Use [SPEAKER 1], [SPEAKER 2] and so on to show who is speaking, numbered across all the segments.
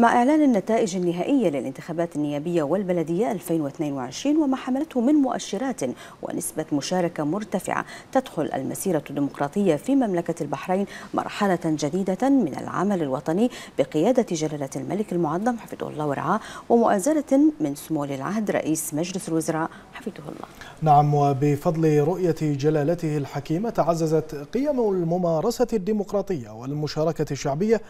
[SPEAKER 1] مع إعلان النتائج النهائية للانتخابات النيابية والبلدية 2022 وما حملته من مؤشرات ونسبة مشاركة مرتفعة تدخل المسيرة الديمقراطية في مملكة البحرين مرحلة جديدة من العمل الوطني بقيادة جلالة الملك المعظم حفظه الله ورعاه ومؤازرة من سمو العهد رئيس مجلس الوزراء حفظه الله نعم وبفضل رؤية جلالته الحكيمة تعززت قيم الممارسة الديمقراطية والمشاركة الشعبية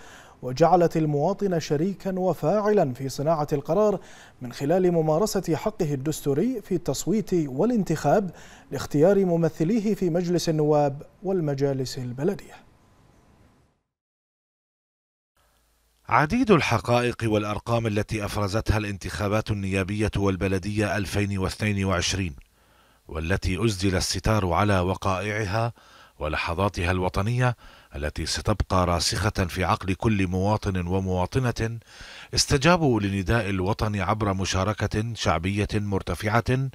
[SPEAKER 1] وجعلت المواطن شريكا وفاعلا في صناعة القرار من خلال ممارسة حقه الدستوري في التصويت والانتخاب لاختيار ممثليه في مجلس النواب والمجالس البلديه
[SPEAKER 2] عديد الحقائق والأرقام التي أفرزتها الانتخابات النيابية والبلدية 2022 والتي أزدل الستار على وقائعها ولحظاتها الوطنية التي ستبقى راسخة في عقل كل مواطن ومواطنة استجابوا لنداء الوطن عبر مشاركة شعبية مرتفعة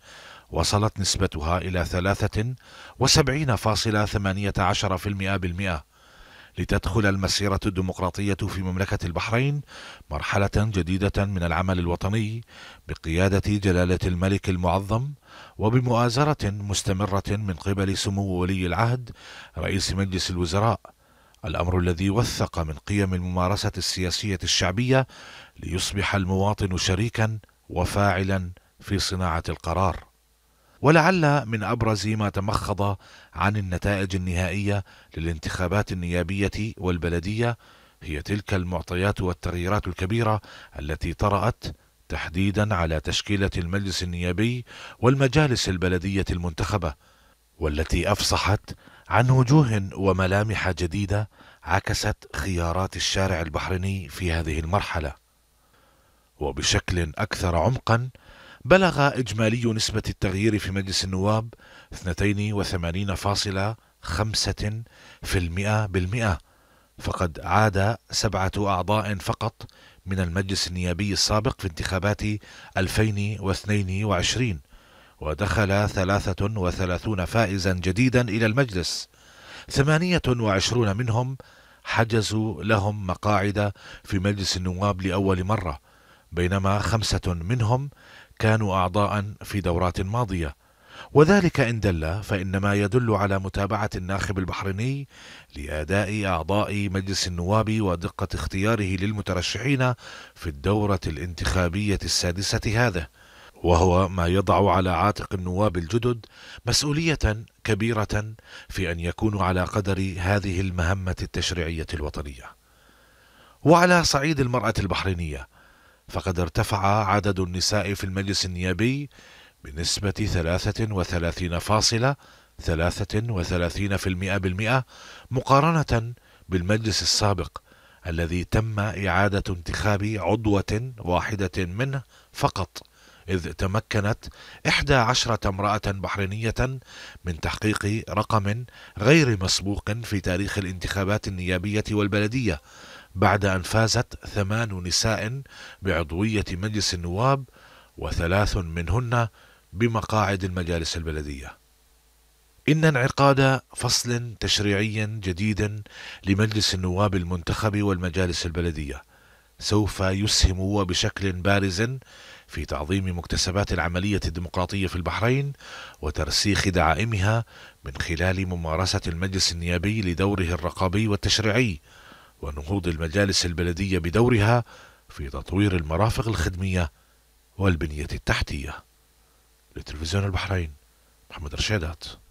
[SPEAKER 2] وصلت نسبتها إلى ثلاثة وسبعين فاصلة ثمانية عشر في المئة بالمئة لتدخل المسيرة الديمقراطية في مملكة البحرين مرحلة جديدة من العمل الوطني بقيادة جلالة الملك المعظم وبمؤازرة مستمرة من قبل سمو ولي العهد رئيس مجلس الوزراء الأمر الذي وثق من قيم الممارسة السياسية الشعبية ليصبح المواطن شريكا وفاعلا في صناعة القرار. ولعل من أبرز ما تمخض عن النتائج النهائية للانتخابات النيابية والبلدية هي تلك المعطيات والتغييرات الكبيرة التي طرأت تحديدا على تشكيلة المجلس النيابي والمجالس البلدية المنتخبة والتي أفصحت عن وجوه وملامح جديدة عكست خيارات الشارع البحريني في هذه المرحلة. وبشكل أكثر عمقًا، بلغ إجمالي نسبة التغيير في مجلس النواب 82.5% بالمئة فقد عاد سبعة أعضاء فقط من المجلس النيابي السابق في انتخابات 2022 ودخل ثلاثة وثلاثون فائزا جديدا إلى المجلس ثمانية وعشرون منهم حجزوا لهم مقاعد في مجلس النواب لأول مرة بينما خمسة منهم كانوا أعضاء في دورات ماضية وذلك إن دل فإنما يدل على متابعة الناخب البحريني لأداء أعضاء مجلس النواب ودقة اختياره للمترشحين في الدورة الانتخابية السادسة هذه وهو ما يضع على عاتق النواب الجدد مسؤولية كبيرة في أن يكونوا على قدر هذه المهمة التشريعية الوطنية. وعلى صعيد المرأة البحرينية فقد ارتفع عدد النساء في المجلس النيابي بنسبة 33.33% مقارنة بالمجلس السابق الذي تم إعادة انتخاب عضوة واحدة منه فقط إذ تمكنت إحدى عشرة امرأة بحرينية من تحقيق رقم غير مسبوق في تاريخ الانتخابات النيابية والبلدية بعد أن فازت ثمان نساء بعضوية مجلس النواب وثلاث منهن بمقاعد المجالس البلديه إن انعقاد فصل تشريعي جديد لمجلس النواب المنتخب والمجالس البلدية سوف يسهم هو بشكل بارز في تعظيم مكتسبات العملية الديمقراطية في البحرين وترسيخ دعائمها من خلال ممارسة المجلس النيابي لدوره الرقابي والتشريعي ونهوض المجالس البلدية بدورها في تطوير المرافق الخدمية والبنية التحتية لتلفزيون البحرين محمد رشيدات